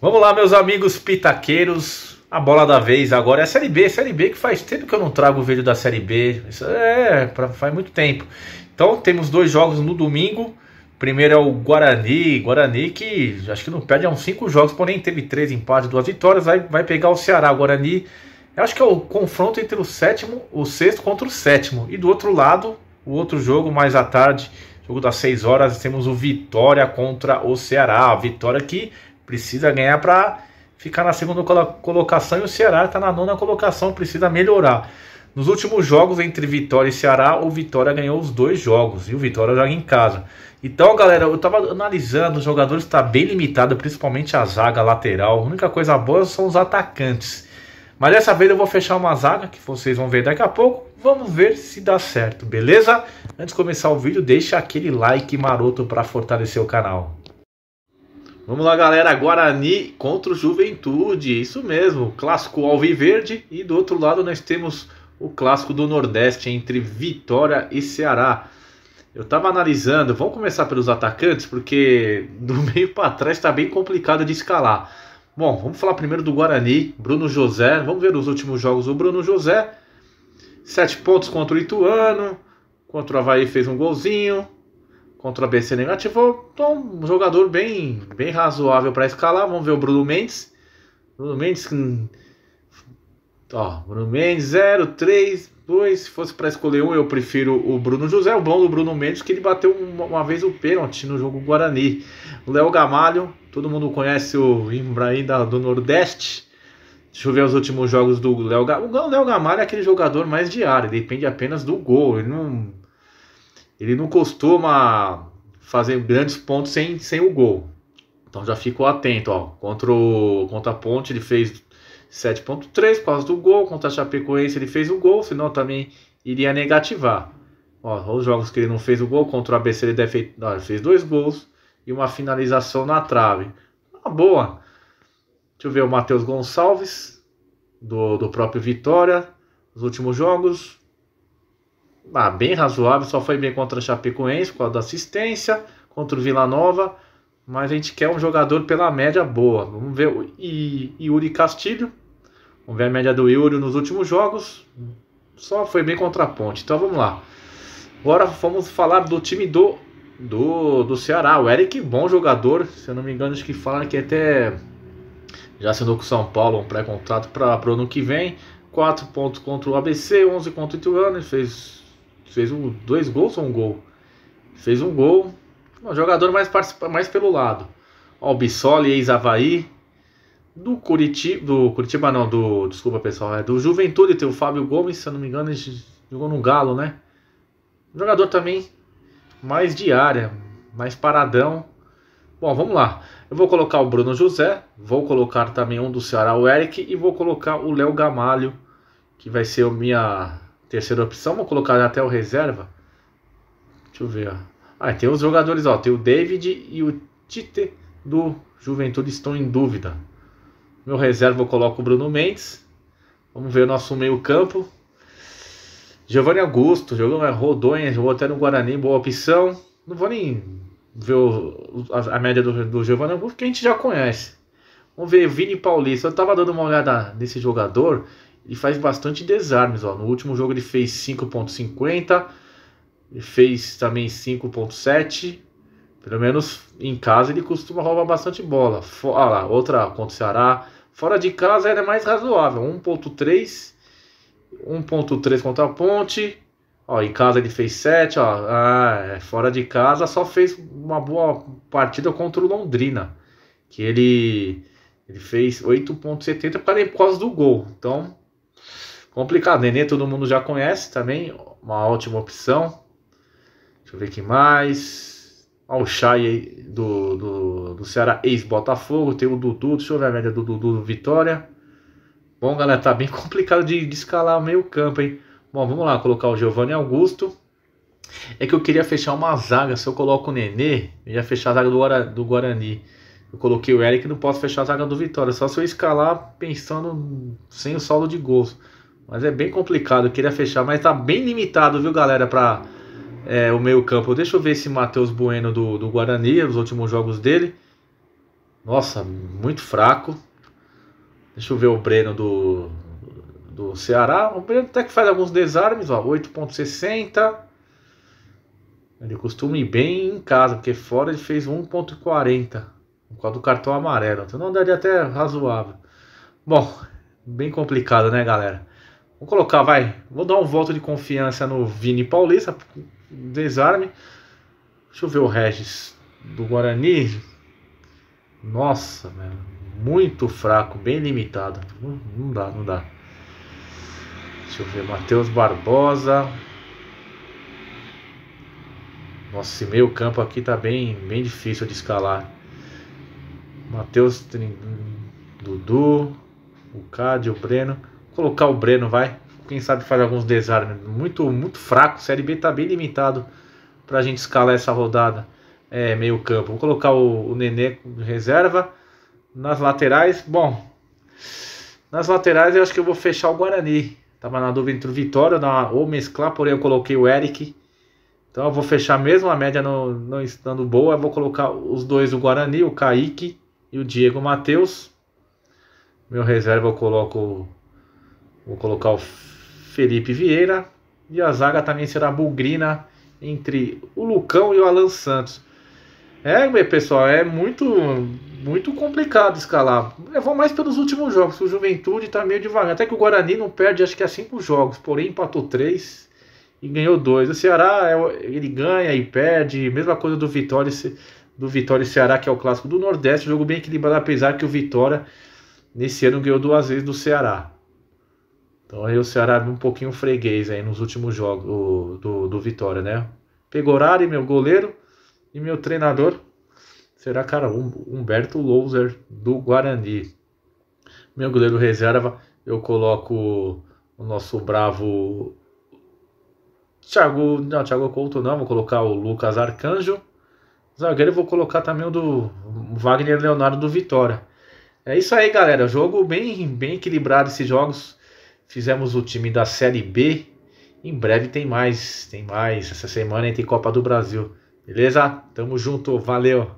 Vamos lá, meus amigos pitaqueiros. A bola da vez agora é a Série B. Série B que faz tempo que eu não trago o vídeo da Série B. Isso é, pra, faz muito tempo. Então temos dois jogos no domingo. Primeiro é o Guarani. Guarani que acho que não perde há uns cinco jogos, porém teve três empates, duas vitórias. Aí vai pegar o Ceará. O Guarani, acho que é o confronto entre o sétimo, o sexto contra o sétimo. E do outro lado, o outro jogo mais à tarde, jogo das seis horas, temos o Vitória contra o Ceará. A vitória que Precisa ganhar para ficar na segunda colocação e o Ceará está na nona colocação, precisa melhorar. Nos últimos jogos entre Vitória e Ceará, o Vitória ganhou os dois jogos e o Vitória joga em casa. Então, galera, eu estava analisando, os jogadores está bem limitado, principalmente a zaga lateral. A única coisa boa são os atacantes. Mas dessa vez eu vou fechar uma zaga que vocês vão ver daqui a pouco. Vamos ver se dá certo, beleza? Antes de começar o vídeo, deixa aquele like maroto para fortalecer o canal. Vamos lá, galera. Guarani contra o Juventude. Isso mesmo. Clássico Alviverde. E do outro lado nós temos o clássico do Nordeste entre Vitória e Ceará. Eu estava analisando. Vamos começar pelos atacantes, porque do meio para trás está bem complicado de escalar. Bom, vamos falar primeiro do Guarani. Bruno José. Vamos ver os últimos jogos do Bruno José. Sete pontos contra o Ituano. Contra o Havaí fez um golzinho contra o BC negativo, então um jogador bem, bem razoável para escalar. Vamos ver o Bruno Mendes. Bruno Mendes, ó, Bruno Mendes 0, 3, 2. Se fosse para escolher um, eu prefiro o Bruno José. O bom do Bruno Mendes é que ele bateu uma, uma vez o pênalti no jogo Guarani. O Léo Gamalho, todo mundo conhece o Ibrahim da, do Nordeste. Deixa eu ver os últimos jogos do Léo Gamalho. O Léo Gamalho é aquele jogador mais diário, depende apenas do gol. Ele não ele não costuma fazer grandes pontos sem, sem o gol. Então já ficou atento, ó. Contra, o, contra a Ponte ele fez 7.3 por causa do gol, contra a Chapecoense ele fez o gol, senão também iria negativar. Ó, os jogos que ele não fez o gol, contra o ABC ele, deve, fez, não, fez dois gols e uma finalização na trave. Uma boa. Deixa eu ver o Matheus Gonçalves, do, do próprio Vitória, os últimos jogos ah, bem razoável, só foi bem contra o Chapecoense com a da assistência, contra o Vila Nova, mas a gente quer um jogador pela média boa. Vamos ver o Yuri Castilho, vamos ver a média do Yuri nos últimos jogos, só foi bem contra a Ponte. Então vamos lá. Agora vamos falar do time do do, do Ceará. O Eric, bom jogador, se eu não me engano, acho que fala que até já assinou com o São Paulo um pré-contrato para o ano que vem. 4 pontos contra o ABC, 11 contra o Ituano, ele fez fez um, dois gols ou um gol? Fez um gol. Um jogador mais, mais pelo lado. Ó, o Bissoli, ex-Havaí. Do Curitiba, do Curitiba não, do, desculpa pessoal, é do Juventude tem o Fábio Gomes, se eu não me engano, ele jogou no Galo, né? Um jogador também mais de área, mais paradão. Bom, vamos lá. Eu vou colocar o Bruno José, vou colocar também um do Ceará, o Eric, e vou colocar o Léo Gamalho, que vai ser o minha Terceira opção, vou colocar até o reserva. Deixa eu ver. Ó. Ah, tem os jogadores, ó. Tem o David e o Tite do Juventude estão em dúvida. Meu reserva eu coloco o Bruno Mendes. Vamos ver o nosso meio-campo. Giovanni Augusto, jogou na é, Rodonha, jogou até no Guarani, boa opção. Não vou nem ver o, a, a, média do, do Giovanni Augusto, que a gente já conhece. Vamos ver Vini Paulista. Eu tava dando uma olhada nesse jogador. Ele faz bastante desarmes. Ó. No último jogo ele fez 5,50, ele fez também 5,7. Pelo menos em casa ele costuma roubar bastante bola. Fora, ah lá, outra contra o Ceará. Fora de casa ele é mais razoável, 1.3, 1.3 contra a Ponte. Ó, em casa ele fez 7, ó. Ah, é, fora de casa só fez uma boa partida contra o Londrina, que ele ele fez 8.70 por causa do gol. Então, Complicado, Nenê todo mundo já conhece também, uma ótima opção. Deixa eu ver que mais. Olha o Chay do, do, do Ceará, ex-Botafogo. Tem o Dudu, deixa eu ver a média do Dudu do Vitória. Bom, galera, tá bem complicado de, de escalar meio campo, hein? Bom, vamos lá, colocar o Giovanni Augusto. É que eu queria fechar uma zaga. Se eu coloco o Nenê, eu ia fechar a zaga do, do Guarani. Eu coloquei o Eric não posso fechar a zaga do Vitória. Só se eu escalar pensando sem o saldo de gols. Mas é bem complicado, eu queria fechar, mas tá bem limitado, viu, galera, para é, o meio-campo. Deixa eu ver esse Matheus Bueno do, do Guarani, os últimos jogos dele. Nossa, muito fraco. Deixa eu ver o Breno do, do Ceará. O Breno até que faz alguns desarmes, ó, 8,60. Ele costuma ir bem em casa, porque fora ele fez 1,40 por causa do cartão amarelo. Então não daria até razoável. Bom, bem complicado, né, galera? Vou colocar, vai. Vou dar um voto de confiança no Vini Paulista. Desarme. Deixa eu ver o Regis do Guarani. Nossa, velho. Muito fraco, bem limitado. Não, não dá, não dá. Deixa eu ver. Matheus Barbosa. Nossa, esse meio campo aqui tá bem, bem difícil de escalar. Matheus Dudu, o Cádio, o Breno colocar o Breno, vai. Quem sabe faz alguns desarmes. Muito, muito fraco. Série B tá bem limitado pra gente escalar essa rodada. É, meio campo. Vou colocar o, o Nenê reserva. Nas laterais, bom. Nas laterais eu acho que eu vou fechar o Guarani. Tava na dúvida entre o Vitória na, ou mesclar, porém eu coloquei o Eric. Então eu vou fechar mesmo a média não, não estando boa. Eu vou colocar os dois, o Guarani, o Kaique e o Diego Matheus. Meu reserva eu coloco Vou colocar o Felipe Vieira. E a zaga também será bugrina entre o Lucão e o Alan Santos. É, pessoal, é muito muito complicado escalar. Eu vou mais pelos últimos jogos, o Juventude está meio devagar. Até que o Guarani não perde, acho que há é cinco jogos, porém empatou três e ganhou dois. O Ceará, é ele ganha e perde, mesma coisa do Vitória, do Vitória e Ceará, que é o clássico do Nordeste, jogo bem equilibrado, apesar que o Vitória nesse ano ganhou duas vezes do Ceará. Então aí o Ceará um pouquinho freguês aí nos últimos jogos do, do, Vitória, né? Pegorari, meu goleiro, e meu treinador será, cara, Humberto Louser do Guarani. Meu goleiro reserva, eu coloco o nosso bravo Thiago, não, Thiago Couto não, vou colocar o Lucas Arcanjo. Zagueiro vou colocar também o do Wagner Leonardo do Vitória. É isso aí, galera. Jogo bem, bem equilibrado esses jogos. Fizemos o time da Série B. Em breve tem mais, tem mais. Essa semana tem Copa do Brasil. Beleza? Tamo junto, valeu!